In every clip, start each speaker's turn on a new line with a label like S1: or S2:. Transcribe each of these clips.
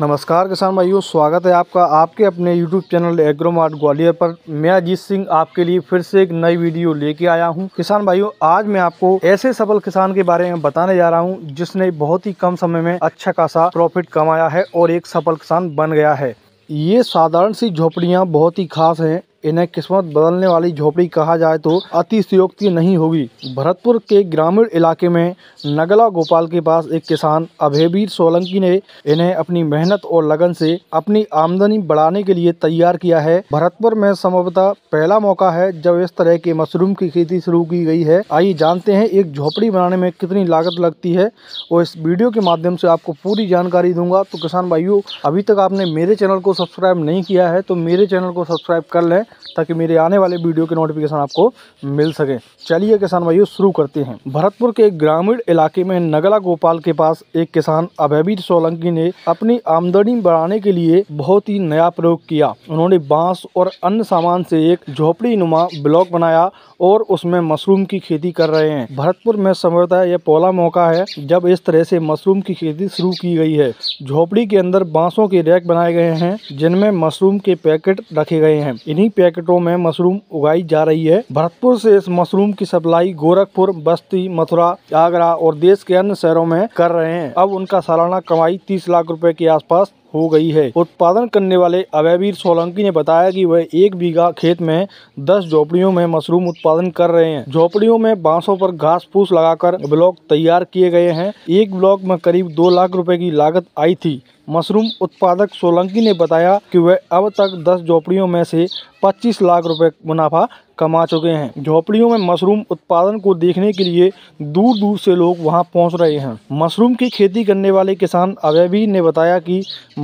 S1: नमस्कार किसान भाइयों स्वागत है आपका आपके अपने यूट्यूब चैनल एग्रोमार्ट ग्वालियर पर मैं अजीत सिंह आपके लिए फिर से एक नई वीडियो लेके आया हूं किसान भाइयों आज मैं आपको ऐसे सफल किसान के बारे में बताने जा रहा हूं जिसने बहुत ही कम समय में अच्छा खासा प्रॉफिट कमाया है और एक सफल किसान बन गया है ये साधारण सी झोपड़ियाँ बहुत ही खास हैं इन्हें किस्मत बदलने वाली झोपड़ी कहा जाए तो अतिशयोक्ति नहीं होगी भरतपुर के ग्रामीण इलाके में नगला गोपाल के पास एक किसान अभयवीर सोलंकी ने इन्हें अपनी मेहनत और लगन से अपनी आमदनी बढ़ाने के लिए तैयार किया है भरतपुर में संभवतः पहला मौका है जब इस तरह के मशरूम की खेती शुरू की गई है आइए जानते हैं एक झोपड़ी बनाने में कितनी लागत लगती है और इस वीडियो के माध्यम से आपको पूरी जानकारी दूंगा तो किसान भाइयों अभी तक आपने मेरे चैनल को सब्सक्राइब नहीं किया है तो मेरे चैनल को सब्सक्राइब कर लें ताकि मेरे आने वाले वीडियो के नोटिफिकेशन आपको मिल सके चलिए किसान भाइयों शुरू करते हैं भरतपुर के ग्रामीण इलाके में नगला गोपाल के पास एक किसान अभयवीर सोलंकी ने अपनी आमदनी बढ़ाने के लिए बहुत ही नया प्रयोग किया उन्होंने बांस और अन्य सामान से एक झोपड़ी नुमा ब्लॉक बनाया और उसमें मशरूम की खेती कर रहे हैं भरतपुर में संभवतः यह पोला मौका है जब इस तरह से मशरूम की खेती शुरू की गई है झोपड़ी के अंदर बांसों के रैक बनाए गए हैं जिनमें मशरूम के पैकेट रखे गए हैं इन्हीं पैकेटों में मशरूम उगाई जा रही है भरतपुर से इस मशरूम की सप्लाई गोरखपुर बस्ती मथुरा आगरा और देश के अन्य शहरों में कर रहे हैं अब उनका सालाना कमाई तीस लाख रुपए के आसपास हो गई है उत्पादन करने वाले अभयवीर सोलंकी ने बताया कि वह एक बीघा खेत में दस झोपड़ियों में मशरूम उत्पादन कर रहे हैं झोपड़ियों में बांसों पर घास फूस लगाकर ब्लॉक तैयार किए गए हैं एक ब्लॉक में करीब दो लाख रुपए की लागत आई थी मशरूम उत्पादक सोलंकी ने बताया कि वह अब तक 10 झोपड़ियों में से 25 लाख रुपए मुनाफा कमा चुके हैं झोपड़ियों में मशरूम उत्पादन को देखने के लिए दूर दूर से लोग वहां पहुंच रहे हैं मशरूम की खेती करने वाले किसान अवैबी ने बताया कि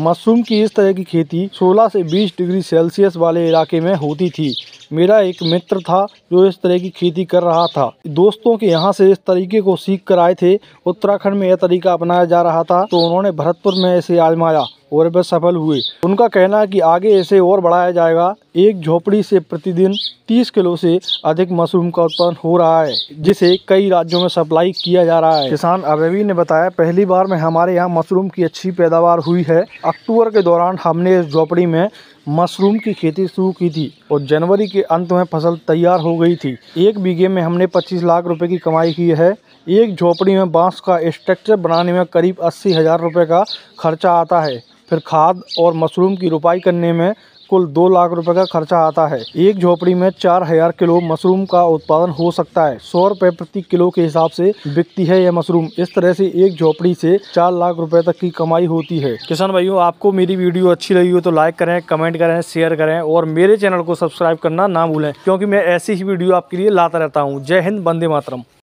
S1: मशरूम की इस तरह की खेती 16 से 20 डिग्री सेल्सियस वाले इलाके में होती थी मेरा एक मित्र था जो इस तरह की खेती कर रहा था दोस्तों के यहाँ से इस तरीके को सीख कर आए थे उत्तराखंड में यह तरीका अपनाया जा रहा था तो उन्होंने भरतपुर में इसे आजमाया और वे सफल हुए उनका कहना है कि आगे इसे और बढ़ाया जाएगा एक झोपड़ी से प्रतिदिन 30 किलो से अधिक मशरूम का उत्पादन हो रहा है जिसे कई राज्यों में सप्लाई किया जा रहा है किसान अरबी ने बताया पहली बार में हमारे यहाँ मशरूम की अच्छी पैदावार हुई है अक्टूबर के दौरान हमने इस झोपड़ी में मशरूम की खेती शुरू की थी और जनवरी के अंत में फसल तैयार हो गई थी एक बीघे में हमने 25 लाख रुपए की कमाई की है एक झोपड़ी में बांस का स्ट्रक्चर बनाने में करीब अस्सी हज़ार रुपये का खर्चा आता है फिर खाद और मशरूम की रोपाई करने में कुल दो लाख रुपए का खर्चा आता है एक झोपड़ी में चार हजार किलो मशरूम का उत्पादन हो सकता है सौ रुपए प्रति किलो के हिसाब से बिकती है यह मशरूम इस तरह से एक झोपड़ी से चार लाख रुपए तक की कमाई होती है किसान भाइयों आपको मेरी वीडियो अच्छी लगी हो तो लाइक करें कमेंट करें शेयर करें और मेरे चैनल को सब्सक्राइब करना ना भूलें क्योंकि मैं ऐसी ही वीडियो आपके लिए लाता रहता हूँ जय हिंद बंदे मातरम